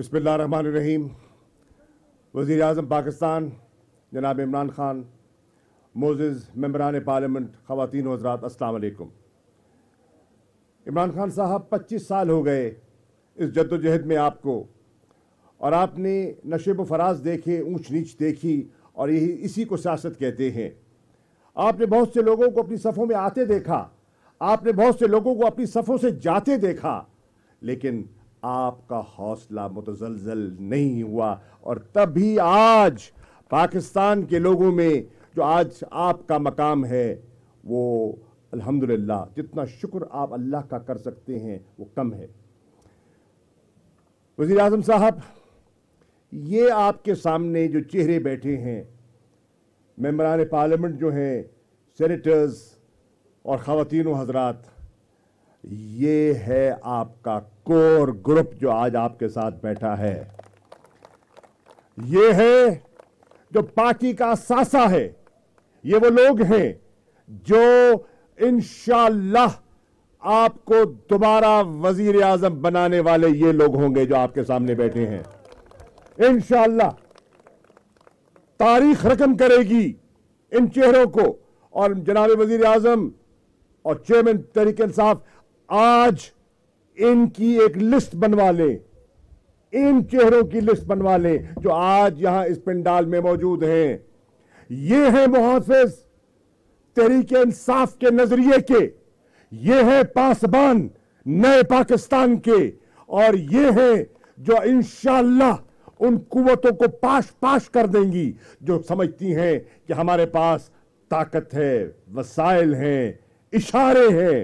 बसमीम वज़ी अजम पाकिस्तान जनाब इमरान ख़ान मोज़ मम्बरान पार्लियामेंट ख़वान हजरात असलकुम इमरान ख़ान साहब पच्चीस साल हो गए इस जद्दोजहद में आपको और आपने नशे व फराज देखे ऊँच नीच देखी और यही इसी को सियासत कहते हैं आपने बहुत से लोगों को अपनी सफ़ों में आते देखा आपने बहुत से लोगों को अपनी सफ़ों से जाते देखा लेकिन आपका हौसला मुतजलजल नहीं हुआ और तभी आज पाकिस्तान के लोगों में जो आज आपका मकाम है वो अल्हम्दुलिल्लाह जितना शुक्र आप अल्लाह का कर सकते हैं वो कम है वजीर अजम साहब ये आपके सामने जो चेहरे बैठे हैं मेम्बरान पार्लियामेंट जो हैं सेनेटर्स और ख़वान हजरात ये है आपका कोर ग्रुप जो आज आपके साथ बैठा है ये है जो पार्टी का सासा है ये वो लोग हैं जो इनशाला आपको दोबारा वजीर आजम बनाने वाले ये लोग होंगे जो आपके सामने बैठे हैं इनशाला तारीख रकम करेगी इन चेहरों को और जनाब वजीर आजम और चेयरमैन तरीके इंसाफ आज इनकी एक लिस्ट बनवा लें इन चेहरों की लिस्ट बनवा लें जो आज यहां इस पिंडाल में मौजूद हैं ये हैं मुहाफिज तरीके इंसाफ के नजरिए के ये हैं पासबान नए पाकिस्तान के और ये हैं जो इनशाला उन कुतों को पाश पाश कर देंगी जो समझती हैं कि हमारे पास ताकत है वसाइल हैं इशारे हैं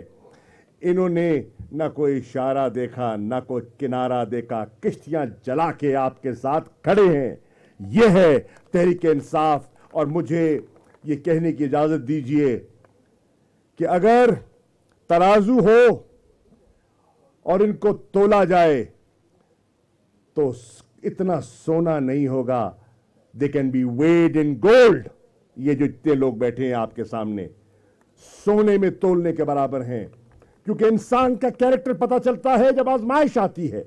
इन्होंने न कोई इशारा देखा न कोई किनारा देखा किश्तियां जला के आपके साथ खड़े हैं ये है तहरीक इंसाफ और मुझे ये कहने की इजाज़त दीजिए कि अगर तराजू हो और इनको तोला जाए तो इतना सोना नहीं होगा they can be weighed in gold ये जो इतने लोग बैठे हैं आपके सामने सोने में तोलने के बराबर हैं क्योंकि इंसान का कैरेक्टर पता चलता है जब आजमाइश आती है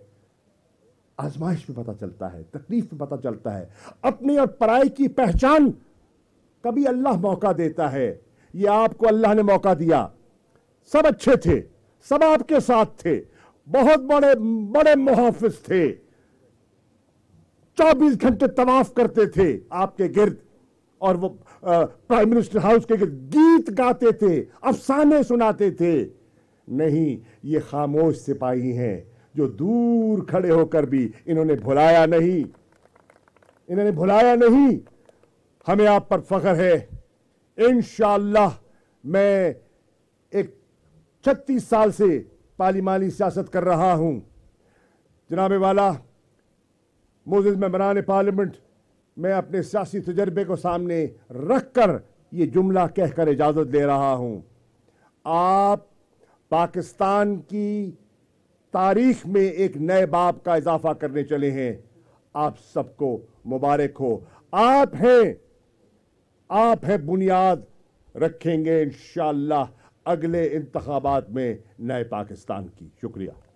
आजमाइश में पता चलता है तकलीफ में पता चलता है अपनी और पराए की पहचान कभी अल्लाह मौका देता है ये आपको अल्लाह ने मौका दिया सब अच्छे थे सब आपके साथ थे बहुत बड़े बड़े मुहाफिज थे चौबीस घंटे तवाफ करते थे आपके गिर्द और वो प्राइम मिनिस्टर हाउस के गिर्द गीत गाते थे अफसाने सुनाते थे नहीं ये खामोश सिपाही हैं जो दूर खड़े होकर भी इन्होंने भुलाया नहीं इन्होंने भुलाया नहीं हमें आप पर फख्र है इन मैं एक छत्तीस साल से पार्लिमानी सियासत कर रहा हूं जनाबे वाला मोजिज मम्बरान पार्लियामेंट मैं अपने सियासी तजर्बे को सामने रख कर ये जुमला कहकर इजाज़त दे रहा हूँ आप पाकिस्तान की तारीख में एक नए बाप का इजाफा करने चले हैं आप सबको मुबारक हो आप हैं आप हैं बुनियाद रखेंगे इन अगले इंतबात में नए पाकिस्तान की शुक्रिया